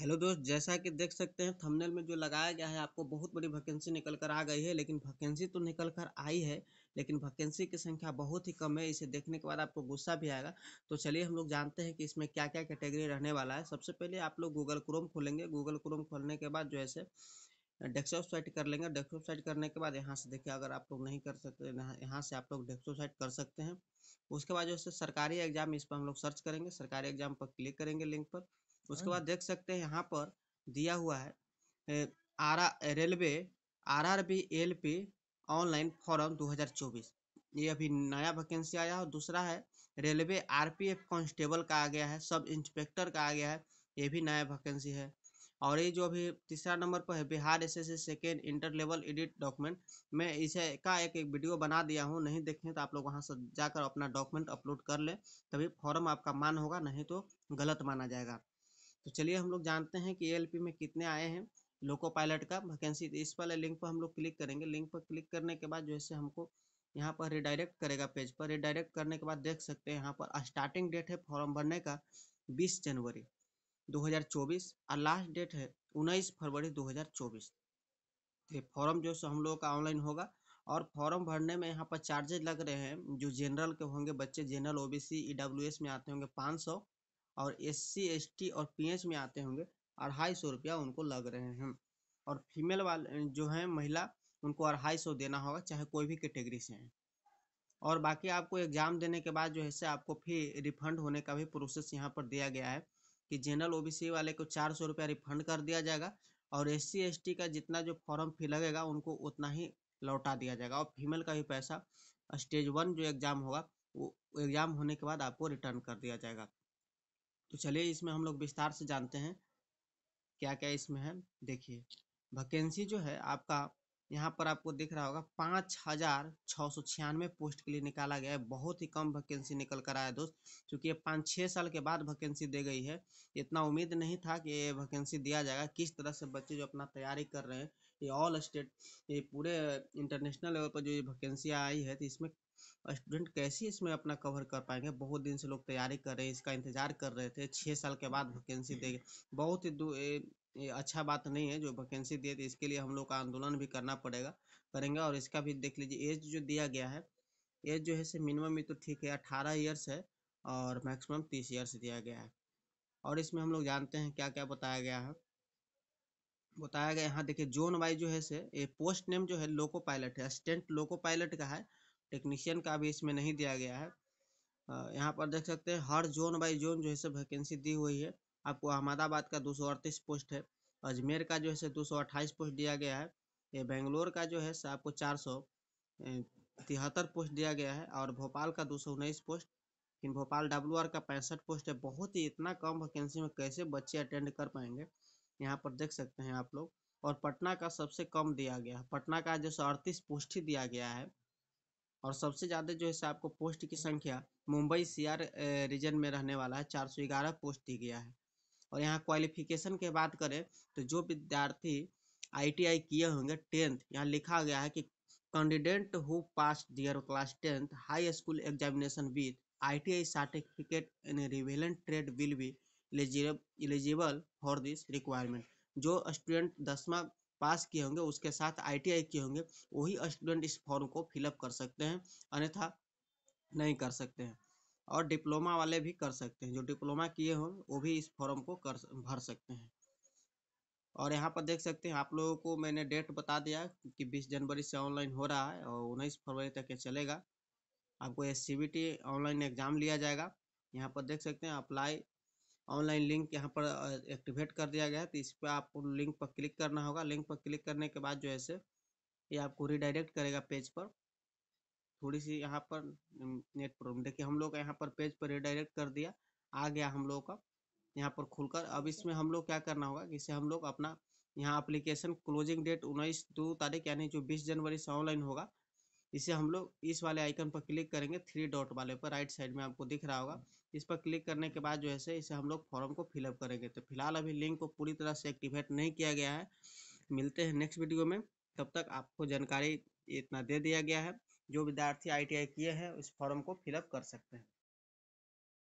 Hello दोस्त जैसा कि देख सकते हैं थंबनेल में जो लगाया गया है आपको बहुत बड़ी वैकेंसी निकल कर आ गई है लेकिन वैकेंसी तो निकल कर आई है लेकिन वैकेंसी की संख्या बहुत ही कम है इसे देखने के बाद आपको गुस्सा भी आएगा तो चलिए हम लोग जानते हैं कि इसमें क्या क्या कैटेगरी रहने वाला है सबसे पहले आप लोग गूगल क्रोम खोलेंगे गूगल क्रोम खोलने के बाद जो है डेस्कटॉप साइट कर लेंगे डेस्कटॉप साइट करने के बाद यहाँ से देखिए अगर आप लोग नहीं कर सकते यहाँ से आप लोग डेस्कटॉप साइट कर सकते हैं उसके बाद जो है सरकारी एग्जाम इस पर हम लोग सर्च करेंगे सरकारी एग्जाम पर क्लिक करेंगे लिंक पर उसके हाँ। बाद देख सकते हैं यहाँ पर दिया हुआ है Arrah railway R R B L P online form 2024 ये अभी नया वैकेंसी आया है दूसरा है रेलवे आरपीएफ कांस्टेबल का आ गया है सब इंस्पेक्टर का आ गया है ये भी नया वैकेंसी है और ये जो अभी तीसरा नंबर पर है Bihar S S second inter level edit document मैं इसे का एक एक वीडियो बना दिया हूँ नहीं देखें तो आप लोग वहाँ से जाकर अपना डॉक्यूमेंट अपलोड कर लें तभी फॉर्म आपका मान होगा नहीं तो गलत माना जाएगा तो चलिए हम लोग जानते हैं कि ए में कितने आए हैं लोको पायलट का वैकेंसी इस वाले लिंक पर हम लोग क्लिक करेंगे लिंक पर क्लिक करने के बाद जो है हमको यहाँ पर रिडायरेक्ट करेगा पेज पर रिडायरेक्ट करने के बाद देख सकते हैं यहाँ पर स्टार्टिंग डेट है फॉर्म भरने का 20 जनवरी 2024 और लास्ट डेट है 19 फरवरी 2024 तो फॉर्म जो है हम लोगों का ऑनलाइन होगा और फॉर्म भरने में यहाँ पर चार्जेज लग रहे हैं जो जनरल के होंगे बच्चे जनरल ओबीसी ईडब्ल्यूएस में आते होंगे 500 और एस सी एस टी और पी में आते होंगे अढ़ाई सौ रुपया उनको लग रहे हैं और फीमेल वाले जो है महिला उनको अढ़ाई सौ देना होगा चाहे कोई भी कैटेगरी से हैं और बाकी आपको एग्ज़ाम देने के बाद जो है से आपको फिर रिफंड होने का भी प्रोसेस यहाँ पर दिया गया है कि जनरल सी वाले को चार सौ रुपया रिफंड कर दिया जाएगा और एस सी का जितना जो फॉर्म फी लगेगा उनको उतना ही लौटा दिया जाएगा और फीमेल का भी पैसा स्टेज वन जो एग्ज़ाम होगा वो एग्ज़ाम होने के बाद आपको रिटर्न कर दिया जाएगा तो चलिए इसमें हम लोग विस्तार से जानते हैं क्या क्या इसमें है देखिए वैकेंसी जो है आपका यहाँ पर आपको दिख रहा होगा पाँच हज़ार छः सौ छियानवे पोस्ट के लिए निकाला गया है बहुत ही कम वैकेंसी निकल कर आया दोस्त क्योंकि ये पाँच छः साल के बाद वैकेंसी दे गई है इतना उम्मीद नहीं था कि ये वैकेंसी दिया जाएगा किस तरह से बच्चे जो अपना तैयारी कर रहे हैं ये ऑल स्टेट ये पूरे इंटरनेशनल लेवल पर जो ये वैकेंसियाँ आई है तो इसमें स्टूडेंट कैसे इसमें अपना कवर कर पाएंगे बहुत दिन से लोग तैयारी कर रहे हैं इसका इंतजार कर रहे थे छः साल के बाद वैकेंसी देंगे बहुत ही ये अच्छा बात नहीं है जो वैकेंसी दिए थे इसके लिए हम लोग का आंदोलन भी करना पड़ेगा करेंगे और इसका भी देख लीजिए एज जो दिया गया है एज जो है से मिनिमम ही तो ठीक है अठारह ईयर्स है और मैक्सिमम तीस ईयर्स दिया गया है और इसमें हम लोग जानते हैं क्या क्या बताया गया है बताया गया यहाँ देखिए जोन वाइज जो है से ये पोस्ट नेम जो है लोको पायलट है असिस्टेंट लोको पायलट का है टेक्नीशियन का भी इसमें नहीं दिया गया है यहाँ पर देख सकते हैं हर जोन बाई जोन जो है सब वैकेंसी दी हुई है आपको अहमदाबाद का दो पोस्ट है अजमेर का जो है दो पोस्ट दिया गया है ये बेंगलोर का जो है आपको चार तिहत्तर पोस्ट दिया गया है और भोपाल का दो पोस्ट लेकिन भोपाल डब्ल्यू का पैंसठ पोस्ट है बहुत ही इतना कम वैकेंसी में कैसे बच्चे अटेंड कर पाएंगे यहाँ पर देख सकते हैं आप लोग और पटना का सबसे कम दिया गया है पटना का जो सौ अड़तीस पोस्ट ही दिया गया है और सबसे ज़्यादा जो है आपको पोस्ट की संख्या मुंबई सी रीजन में रहने वाला है चार सौ ग्यारह पोस्ट दी गया है और यहाँ क्वालिफिकेशन की बात करें तो जो विद्यार्थी आईटीआई किए होंगे टेंथ यहाँ लिखा गया है कि candidate who pass their class tenth high school examination with ITI certificate in relevant trade will be eligible for this requirement जो स्टूडेंट दसवा पास किए होंगे उसके साथ आईटीआई किए होंगे वही स्टूडेंट इस फॉर्म को फिलअप कर सकते हैं अन्यथा नहीं कर सकते हैं और डिप्लोमा वाले भी कर सकते हैं जो डिप्लोमा किए हों वो भी इस फॉर्म को कर भर सकते हैं और यहाँ पर देख सकते हैं आप लोगों को मैंने डेट बता दिया कि 20 जनवरी से ऑनलाइन हो रहा है और उन्नीस फरवरी तक ये चलेगा आपको एस ऑनलाइन एग्ज़ाम लिया जाएगा यहाँ पर देख सकते हैं अप्लाई ऑनलाइन लिंक यहाँ पर एक्टिवेट कर दिया गया है तो इस पर आपको लिंक पर क्लिक करना होगा लिंक पर क्लिक करने के बाद जो है से ये आपको रिडायरेक्ट करेगा पेज पर थोड़ी सी यहाँ पर नेट प्रॉब्लम देखिए हम लोग यहाँ पर पेज पर रिडायरेक्ट कर दिया आ गया हम लोगों का यहाँ पर खुलकर अब इसमें हम लोग क्या करना होगा जिससे हम लोग अपना यहाँ एप्लीकेशन क्लोजिंग डेट उन्नीस दो तारीख यानी जो बीस जनवरी से ऑनलाइन होगा इसे हम लोग इस वाले आइकन पर क्लिक करेंगे थ्री डॉट वाले पर राइट साइड में आपको दिख रहा होगा इस पर क्लिक करने के बाद जो है से इसे हम लोग फॉर्म को फिलअप करेंगे तो फिलहाल अभी लिंक को पूरी तरह से एक्टिवेट नहीं किया गया है मिलते हैं नेक्स्ट वीडियो में तब तक आपको जानकारी इतना दे दिया गया है जो विद्यार्थी आई किए हैं उस फॉर्म को फिलअप कर सकते हैं